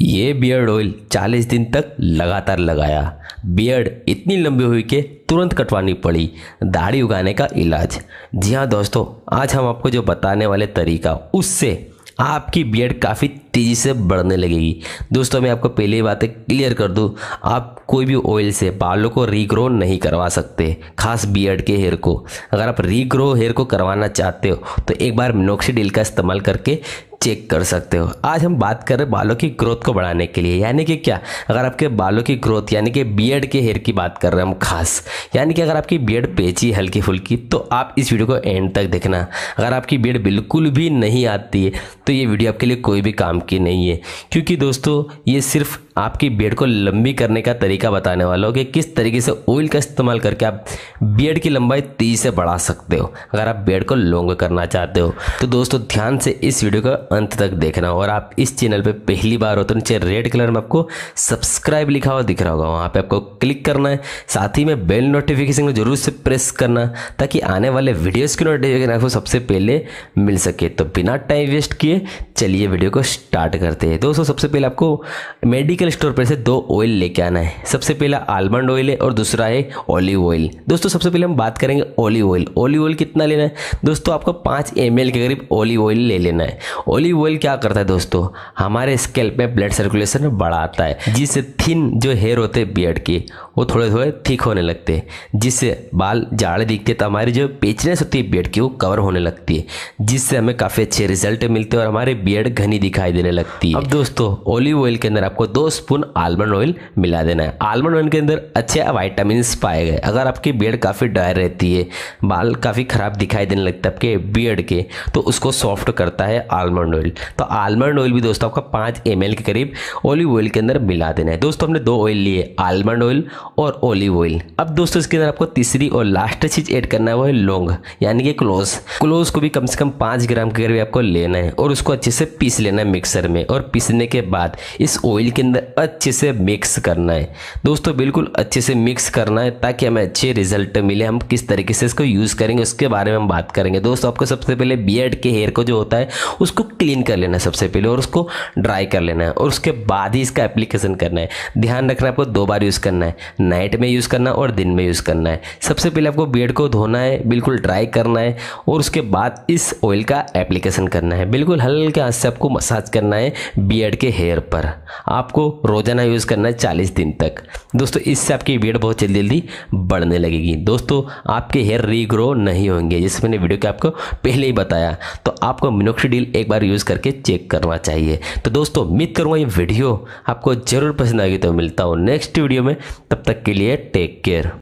ये beard oil 40 दिन तक लगातार लगाया बियर्ड इतनी लंबी हुई कि तुरंत कटवानी पड़ी दाढ़ी उगाने का इलाज जी हाँ दोस्तों आज हम आपको जो बताने वाले तरीका उससे आपकी बियर्ड काफ़ी तेज़ी से बढ़ने लगेगी दोस्तों मैं आपको पहले बातें क्लियर तो कर दूँ आप कोई भी ऑयल से बालों को रीग्रो नहीं करवा सकते खास बियर्ड के हेयर को अगर आप रीग्रो हेयर को करवाना चाहते हो तो एक बार मिनोक्सीडिल का इस्तेमाल करके चेक कर सकते हो आज हम बात कर रहे हैं बालों की ग्रोथ को बढ़ाने के लिए यानी कि क्या अगर आपके बालों की ग्रोथ यानी कि बियर्ड के हेयर की बात कर रहे हैं हम खास यानी कि अगर आपकी बियर्ड पेची हल्की फुल्की तो आप इस वीडियो को एंड तक देखना अगर आपकी बियर्ड बिल्कुल भी नहीं आती है तो ये वीडियो आपके लिए कोई भी काम की नहीं है क्योंकि दोस्तों ये सिर्फ आपकी बियड को लंबी करने का तरीका बताने वाला हो कि किस तरीके से ऑयल का इस्तेमाल करके आप बियड की लंबाई तेजी से बढ़ा सकते हो अगर आप बियड को लॉन्ग करना चाहते हो तो दोस्तों ध्यान से इस वीडियो का अंत तक देखना और आप इस चैनल पर पहली बार हो तो नीचे रेड कलर में आपको सब्सक्राइब लिखा हुआ दिख रहा होगा वहाँ पर आपको क्लिक करना है साथ ही में बेल नोटिफिकेशन को जरूर से प्रेस करना ताकि आने वाले वीडियोज़ की नोटिफिकेशन आपको सबसे पहले मिल सके तो बिना टाइम वेस्ट किए चलिए वीडियो को स्टार्ट करते हैं दोस्तों सबसे पहले आपको मेडिकल स्टोर पर से दो ऑयल लेके आना है सबसे पहला आलमंड ऑयल है और दूसरा है ऑलिव ऑयल दोस्तों सबसे पहले हम बात करेंगे ऑलिव ऑयल ऑलिव ऑयल कितना लेना है दोस्तों आपको पाँच एम के करीब ऑलिव ऑयल ले लेना है ऑलिव ऑयल क्या करता है दोस्तों हमारे स्केल्प में ब्लड सर्कुलेशन बढ़ाता है जिससे थिन जो हेयर होते हैं बियड के वो थोड़े थोड़े थिक होने लगते हैं जिससे बाल जाड़े दिखते तो हमारी जो पेचनेस होती है बियड की वो कवर होने लगती है जिससे हमें काफ़ी अच्छे रिजल्ट मिलते हैं और हमारे बियर्ड घनी दिखाई देने लगती है अब दोस्तों ओलिव ऑयल के अंदर आपको दो स्पून आलमंड ऑयल मिला देना है आलमंड ऑयल के अंदर अच्छे वाइटामिन पाए गए अगर आपकी बियड काफ़ी ड्राई रहती है बाल काफ़ी ख़राब दिखाई देने लगता है आपके बियड के तो उसको सॉफ्ट करता है आलमंड ऑयल तो आलमंड ऑयल भी दोस्तों आपका पांच एम के करीब ओलिव ऑयल के अंदर मिला देना है दोस्तों हमने दो ऑयल लिए आलमंड ऑयल और ओलिव ऑयल अब दोस्तों इसके अंदर आपको तीसरी और लास्ट चीज़ ऐड करना है वो है लोंग यानी कि क्लोज क्लोज को भी कम से कम पांच ग्राम के करीब आपको लेना है और उसको अच्छे से पीस लेना है मिक्सर में और पीसने के बाद इस ऑयल के अंदर अच्छे से मिक्स करना है दोस्तों बिल्कुल अच्छे से मिक्स करना है ताकि हमें अच्छे रिजल्ट मिले हम किस तरीके से इसको यूज़ करेंगे उसके बारे में हम बात करेंगे दोस्तों आपको सबसे पहले बियड के हेयर को जो होता है उसको क्लीन कर लेना है सबसे पहले और उसको ड्राई कर लेना है और उसके बाद ही इसका एप्लीकेशन करना है ध्यान रखना आपको दो बार यूज़ करना है नाइट में यूज़ करना और दिन में यूज़ करना है सबसे पहले आपको बियड को धोना है बिल्कुल ड्राई करना है और उसके बाद इस ऑयल का एप्लीकेशन करना है बिल्कुल हल्का यहाँ से आपको मसाज करना है बियर्ड के हेयर पर आपको रोजाना यूज़ करना है चालीस दिन तक दोस्तों इससे आपकी बियर्ड बहुत जल्दी जल्दी बढ़ने लगेगी दोस्तों आपके हेयर रीग्रो नहीं होंगे जैसे मैंने वीडियो के आपको पहले ही बताया तो आपको मिनोक्सीडील एक बार यूज़ करके चेक करना चाहिए तो दोस्तों उम्मीद करूँगा ये वीडियो आपको ज़रूर पसंद आएगी तो मिलता हूँ नेक्स्ट वीडियो में तब तक के लिए टेक केयर